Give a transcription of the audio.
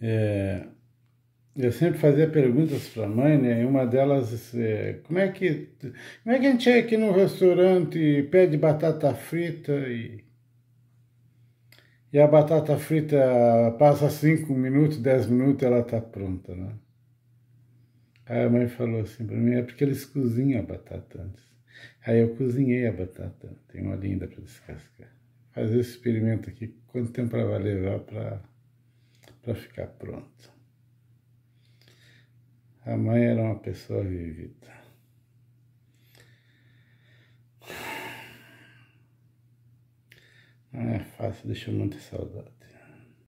É, eu sempre fazia perguntas para a mãe, né? E uma delas é, como é que como é que a gente chega aqui no restaurante e pede batata frita e e a batata frita passa 5 minutos, 10 minutos, ela está pronta, né? Aí a mãe falou assim para mim, é porque eles cozinham a batata antes. Aí eu cozinhei a batata, tem uma linda para descascar. Fazer esse experimento aqui, quanto tempo ela vai levar para para ficar pronto. A mãe era uma pessoa vivida. Não é fácil, deixou muita saudade.